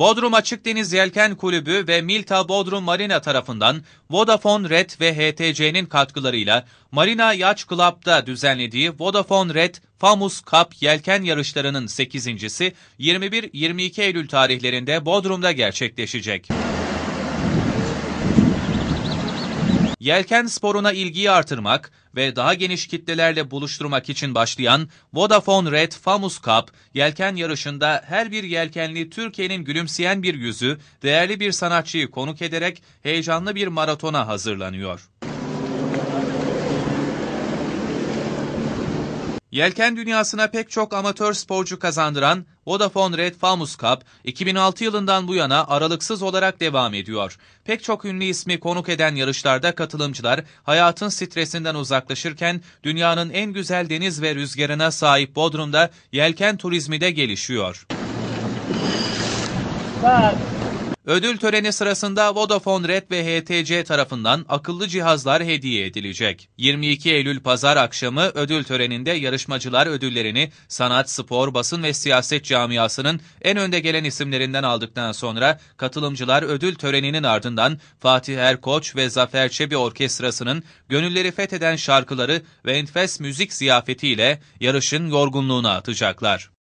Bodrum Açık Deniz Yelken Kulübü ve Milta Bodrum Marina tarafından Vodafone Red ve HTC'nin katkılarıyla Marina Yacht Club'da düzenlediği Vodafone Red Famous Cup yelken yarışlarının 8.si 21-22 Eylül tarihlerinde Bodrum'da gerçekleşecek. Yelken sporuna ilgiyi artırmak ve daha geniş kitlelerle buluşturmak için başlayan Vodafone Red Famous Cup yelken yarışında her bir yelkenli Türkiye'nin gülümseyen bir yüzü, değerli bir sanatçıyı konuk ederek heyecanlı bir maratona hazırlanıyor. Yelken dünyasına pek çok amatör sporcu kazandıran Vodafone Red Famous Cup 2006 yılından bu yana aralıksız olarak devam ediyor. Pek çok ünlü ismi konuk eden yarışlarda katılımcılar hayatın stresinden uzaklaşırken dünyanın en güzel deniz ve rüzgarına sahip Bodrum'da yelken turizmi de gelişiyor. Bak. Ödül töreni sırasında Vodafone Red ve HTC tarafından akıllı cihazlar hediye edilecek. 22 Eylül pazar akşamı ödül töreninde yarışmacılar ödüllerini sanat, spor, basın ve siyaset camiasının en önde gelen isimlerinden aldıktan sonra katılımcılar ödül töreninin ardından Fatih Erkoç ve Zafer Çebi Orkestrası'nın gönülleri fetheden şarkıları ve enfes müzik ziyafetiyle yarışın yorgunluğunu atacaklar.